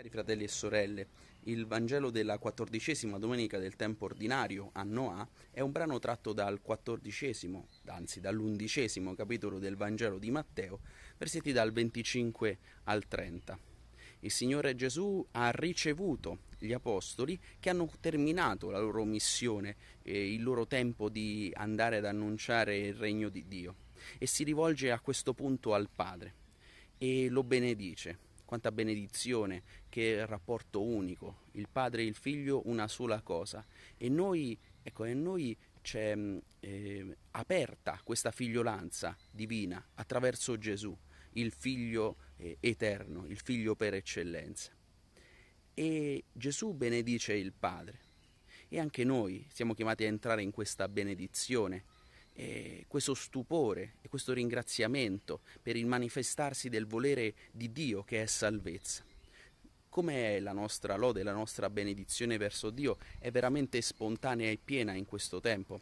Cari fratelli e sorelle, il Vangelo della quattordicesima domenica del tempo ordinario a Noa è un brano tratto dal quattordicesimo, anzi dall'undicesimo capitolo del Vangelo di Matteo, versetti dal 25 al 30. Il Signore Gesù ha ricevuto gli apostoli che hanno terminato la loro missione e il loro tempo di andare ad annunciare il regno di Dio e si rivolge a questo punto al Padre e lo benedice quanta benedizione che è il rapporto unico, il padre e il figlio una sola cosa. E noi, ecco, e noi c'è mm, eh, aperta questa figliolanza divina attraverso Gesù, il figlio eh, eterno, il figlio per eccellenza. E Gesù benedice il Padre e anche noi siamo chiamati a entrare in questa benedizione eh, questo stupore e questo ringraziamento per il manifestarsi del volere di Dio che è salvezza. Come la nostra lode, la nostra benedizione verso Dio è veramente spontanea e piena in questo tempo?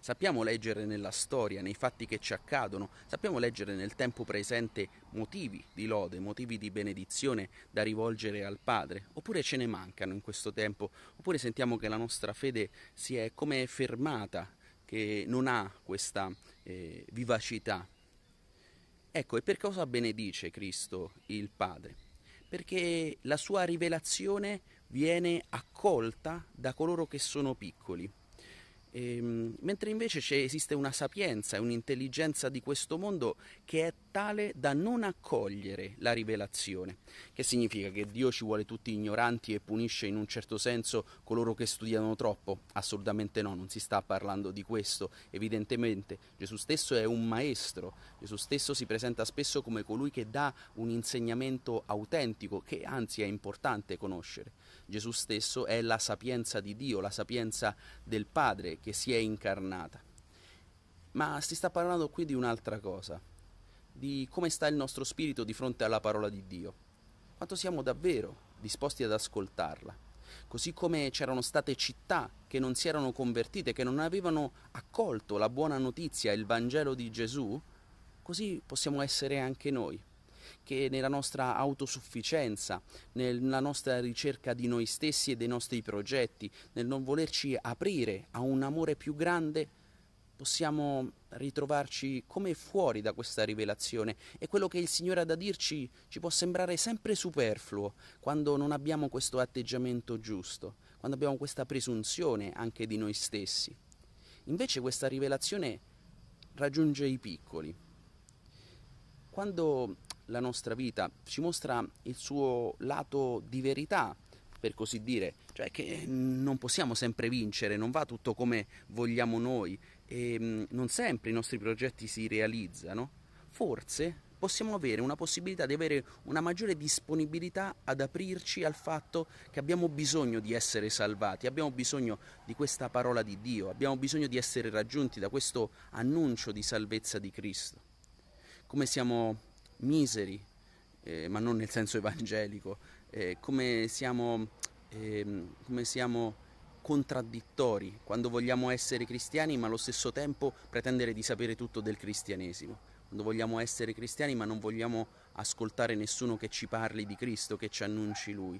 Sappiamo leggere nella storia, nei fatti che ci accadono, sappiamo leggere nel tempo presente motivi di lode, motivi di benedizione da rivolgere al Padre, oppure ce ne mancano in questo tempo, oppure sentiamo che la nostra fede si è come fermata che non ha questa eh, vivacità. Ecco, e per cosa benedice Cristo il Padre? Perché la sua rivelazione viene accolta da coloro che sono piccoli. Ehm, mentre invece esiste una sapienza e un'intelligenza di questo mondo che è tale da non accogliere la rivelazione, che significa che Dio ci vuole tutti ignoranti e punisce in un certo senso coloro che studiano troppo? Assolutamente no, non si sta parlando di questo, evidentemente Gesù stesso è un maestro, Gesù stesso si presenta spesso come colui che dà un insegnamento autentico che anzi è importante conoscere. Gesù stesso è la sapienza di Dio, la sapienza del Padre che si è incarnata. Ma si sta parlando qui di un'altra cosa, di come sta il nostro spirito di fronte alla parola di Dio, quanto siamo davvero disposti ad ascoltarla, così come c'erano state città che non si erano convertite, che non avevano accolto la buona notizia, il Vangelo di Gesù, così possiamo essere anche noi che nella nostra autosufficienza, nella nostra ricerca di noi stessi e dei nostri progetti, nel non volerci aprire a un amore più grande, possiamo ritrovarci come fuori da questa rivelazione e quello che il Signore ha da dirci ci può sembrare sempre superfluo quando non abbiamo questo atteggiamento giusto, quando abbiamo questa presunzione anche di noi stessi. Invece questa rivelazione raggiunge i piccoli. Quando la nostra vita, ci mostra il suo lato di verità, per così dire, cioè che non possiamo sempre vincere, non va tutto come vogliamo noi e mm, non sempre i nostri progetti si realizzano. Forse possiamo avere una possibilità di avere una maggiore disponibilità ad aprirci al fatto che abbiamo bisogno di essere salvati, abbiamo bisogno di questa parola di Dio, abbiamo bisogno di essere raggiunti da questo annuncio di salvezza di Cristo. Come siamo miseri, eh, ma non nel senso evangelico, eh, come, siamo, eh, come siamo contraddittori quando vogliamo essere cristiani ma allo stesso tempo pretendere di sapere tutto del cristianesimo quando vogliamo essere cristiani ma non vogliamo ascoltare nessuno che ci parli di Cristo, che ci annunci Lui,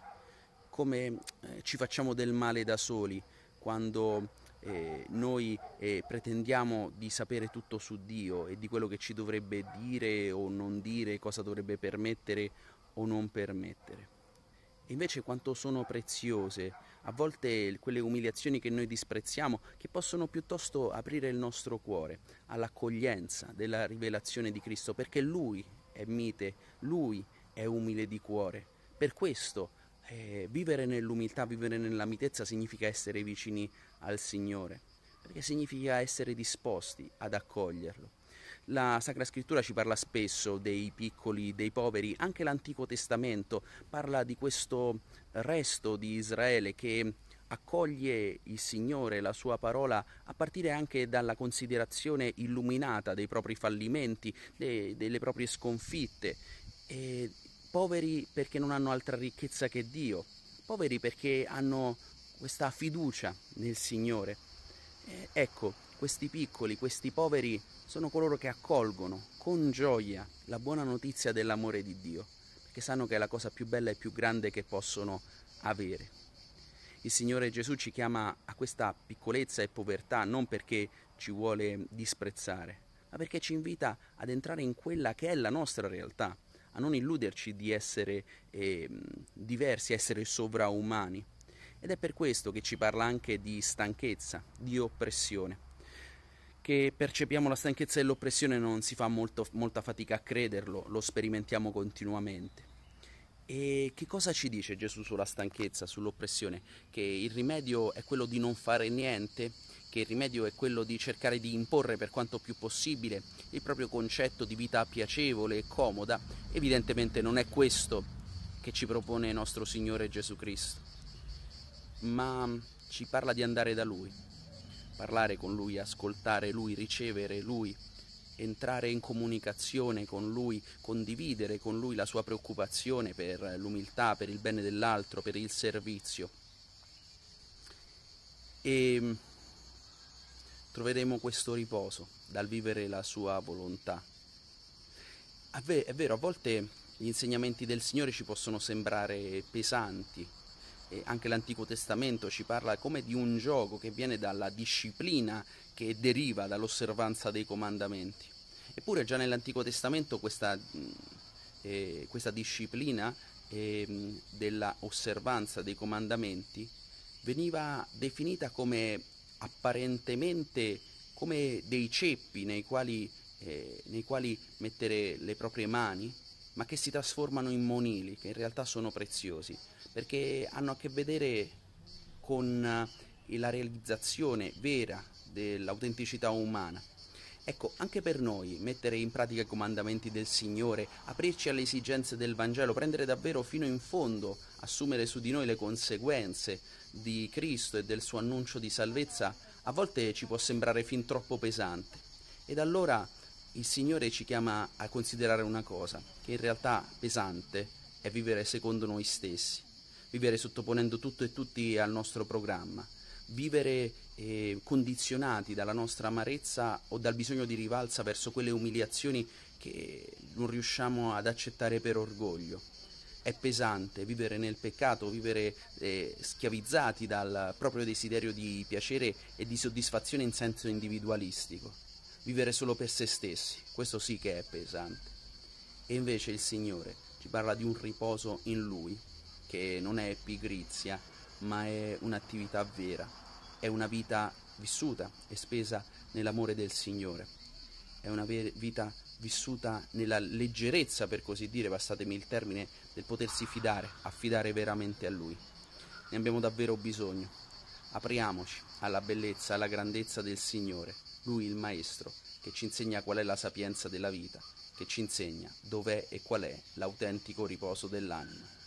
come eh, ci facciamo del male da soli quando eh, noi eh, pretendiamo di sapere tutto su Dio e di quello che ci dovrebbe dire o non dire, cosa dovrebbe permettere o non permettere. E invece quanto sono preziose a volte quelle umiliazioni che noi disprezziamo, che possono piuttosto aprire il nostro cuore all'accoglienza della rivelazione di Cristo, perché Lui è mite, Lui è umile di cuore. Per questo eh, vivere nell'umiltà, vivere nella mitezza significa essere vicini al Signore, perché significa essere disposti ad accoglierlo. La Sacra Scrittura ci parla spesso dei piccoli, dei poveri, anche l'Antico Testamento parla di questo resto di Israele che accoglie il Signore, la sua parola, a partire anche dalla considerazione illuminata dei propri fallimenti, de, delle proprie sconfitte e poveri perché non hanno altra ricchezza che Dio, poveri perché hanno questa fiducia nel Signore. Eh, ecco, questi piccoli, questi poveri sono coloro che accolgono con gioia la buona notizia dell'amore di Dio, perché sanno che è la cosa più bella e più grande che possono avere. Il Signore Gesù ci chiama a questa piccolezza e povertà non perché ci vuole disprezzare, ma perché ci invita ad entrare in quella che è la nostra realtà, a non illuderci di essere eh, diversi, essere sovraumani. Ed è per questo che ci parla anche di stanchezza, di oppressione. Che percepiamo la stanchezza e l'oppressione non si fa molto, molta fatica a crederlo, lo sperimentiamo continuamente. E che cosa ci dice Gesù sulla stanchezza, sull'oppressione? Che il rimedio è quello di non fare niente che il rimedio è quello di cercare di imporre per quanto più possibile il proprio concetto di vita piacevole e comoda, evidentemente non è questo che ci propone nostro Signore Gesù Cristo, ma ci parla di andare da Lui, parlare con Lui, ascoltare Lui, ricevere Lui, entrare in comunicazione con Lui, condividere con Lui la sua preoccupazione per l'umiltà, per il bene dell'altro, per il servizio. E troveremo questo riposo dal vivere la sua volontà. È vero, a volte gli insegnamenti del Signore ci possono sembrare pesanti, e anche l'Antico Testamento ci parla come di un gioco che viene dalla disciplina che deriva dall'osservanza dei comandamenti. Eppure già nell'Antico Testamento questa, eh, questa disciplina eh, della dei comandamenti veniva definita come apparentemente come dei ceppi nei quali, eh, nei quali mettere le proprie mani, ma che si trasformano in monili, che in realtà sono preziosi, perché hanno a che vedere con eh, la realizzazione vera dell'autenticità umana Ecco, anche per noi mettere in pratica i comandamenti del Signore, aprirci alle esigenze del Vangelo, prendere davvero fino in fondo, assumere su di noi le conseguenze di Cristo e del suo annuncio di salvezza, a volte ci può sembrare fin troppo pesante. Ed allora il Signore ci chiama a considerare una cosa, che in realtà pesante è vivere secondo noi stessi, vivere sottoponendo tutto e tutti al nostro programma vivere eh, condizionati dalla nostra amarezza o dal bisogno di rivalsa verso quelle umiliazioni che non riusciamo ad accettare per orgoglio. È pesante vivere nel peccato, vivere eh, schiavizzati dal proprio desiderio di piacere e di soddisfazione in senso individualistico. Vivere solo per se stessi, questo sì che è pesante. E invece il Signore ci parla di un riposo in Lui, che non è pigrizia, ma è un'attività vera è una vita vissuta e spesa nell'amore del Signore, è una vita vissuta nella leggerezza, per così dire, passatemi il termine, del potersi fidare, affidare veramente a Lui. Ne abbiamo davvero bisogno. Apriamoci alla bellezza, alla grandezza del Signore, Lui il Maestro, che ci insegna qual è la sapienza della vita, che ci insegna dov'è e qual è l'autentico riposo dell'anima.